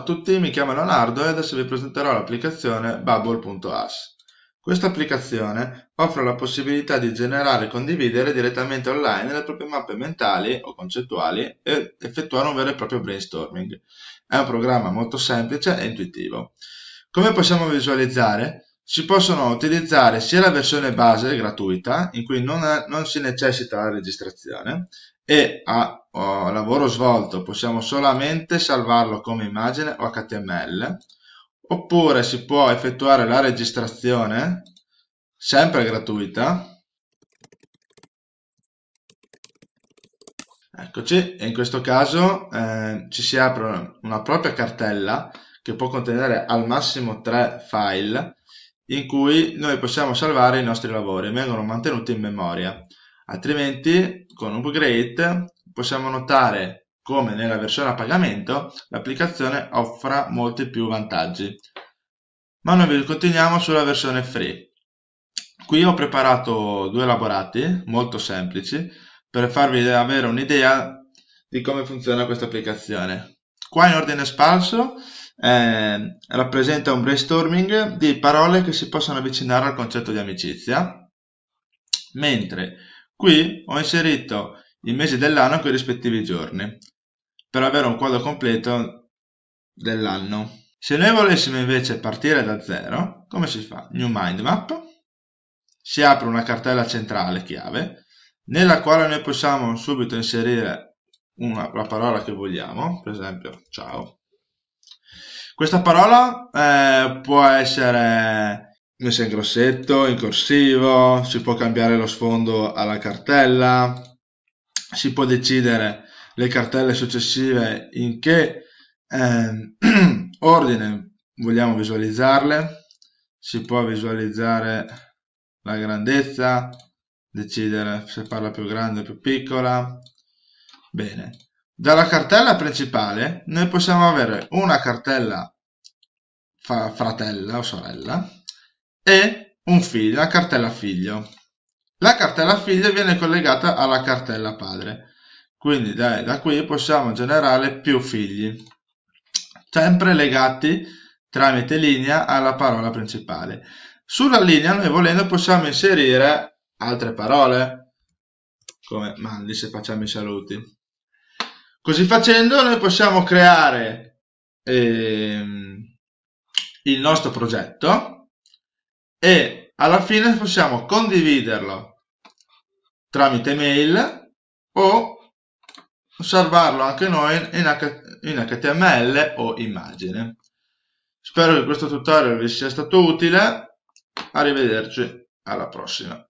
a tutti, mi chiamo Leonardo e adesso vi presenterò l'applicazione Bubble.as. Questa applicazione offre la possibilità di generare e condividere direttamente online le proprie mappe mentali o concettuali e effettuare un vero e proprio brainstorming. È un programma molto semplice e intuitivo. Come possiamo visualizzare? Si possono utilizzare sia la versione base gratuita, in cui non, è, non si necessita la registrazione, e a o lavoro svolto possiamo solamente salvarlo come immagine o HTML, oppure si può effettuare la registrazione, sempre gratuita, Eccoci, e in questo caso eh, ci si apre una propria cartella che può contenere al massimo tre file in cui noi possiamo salvare i nostri lavori, vengono mantenuti in memoria. Altrimenti con Upgrade possiamo notare come nella versione a pagamento l'applicazione offra molti più vantaggi. Ma noi continuiamo sulla versione free. Qui ho preparato due elaborati molto semplici per farvi avere un'idea di come funziona questa applicazione. Qua in ordine sparso eh, rappresenta un brainstorming di parole che si possono avvicinare al concetto di amicizia, mentre qui ho inserito il mese dell'anno con i rispettivi giorni, per avere un quadro completo dell'anno. Se noi volessimo invece partire da zero, come si fa? New Mind Map, si apre una cartella centrale chiave, nella quale noi possiamo subito inserire una, la parola che vogliamo, per esempio ciao. Questa parola eh, può essere messa in grossetto, in corsivo, si può cambiare lo sfondo alla cartella, si può decidere le cartelle successive in che eh, ordine vogliamo visualizzarle si può visualizzare la grandezza decidere se farla più grande o più piccola bene dalla cartella principale noi possiamo avere una cartella fratella o sorella e un figlio, una cartella figlio la cartella figlia viene collegata alla cartella padre, quindi da, da qui possiamo generare più figli, sempre legati tramite linea alla parola principale. Sulla linea noi volendo possiamo inserire altre parole, come mandi se facciamo i saluti. Così facendo noi possiamo creare ehm, il nostro progetto e alla fine possiamo condividerlo tramite mail o salvarlo anche noi in HTML o immagine. Spero che questo tutorial vi sia stato utile, arrivederci alla prossima.